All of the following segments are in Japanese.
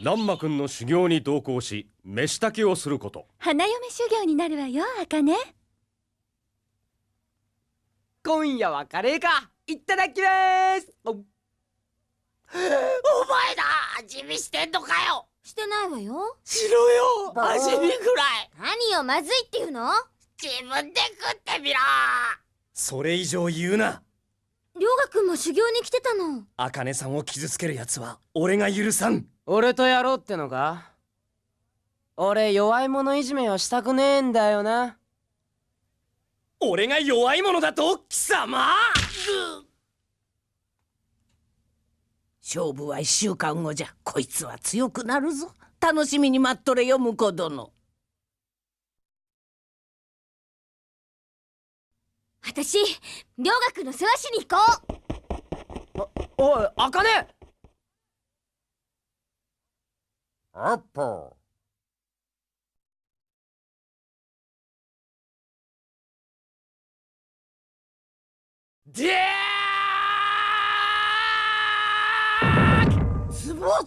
乱馬くんの修行に同行し飯炊きをすること花嫁修行になるわよ茜今夜はカレーかいただきますおお前だ味見してんのかよしてないわよしろよ味見ぐらい何をまずいっていうの自分で食ってみろそれ以上言うな涼河君も修行に来てたの茜さんを傷つけるやつは俺が許さん俺とやろうってのか俺弱い者いじめはしたくねえんだよな俺が弱い者だと貴様勝負は1週間後じゃこいつは強くなるぞ楽しみに待っとれよ婿殿私、涼学の世話しに行こうお、おい、あかね apple を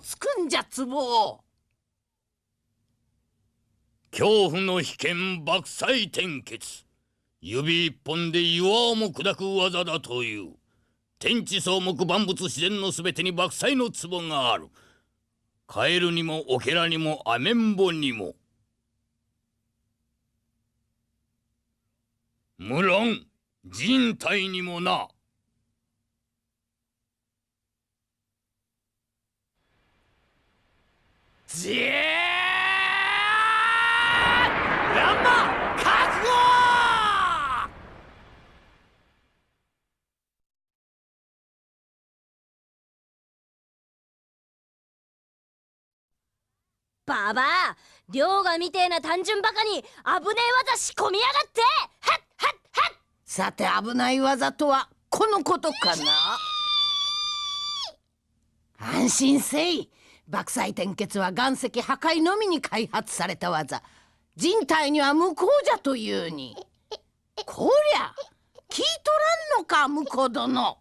つくんじゃツボ恐怖の被験爆災転結指一本で岩をも砕く技だという天地草木万物自然のすべてに爆災の壺があるカエルにもオケラにもアメンボにも。無論人体にもな。じババア涼がみてえな単純バカに危ねえ技仕込みやがってはっはっはっさて危ない技とはこのことかな安心せい爆砕転結は岩石破壊のみに開発された技人体には無効じゃというにこりゃ聞いとらんのか婿殿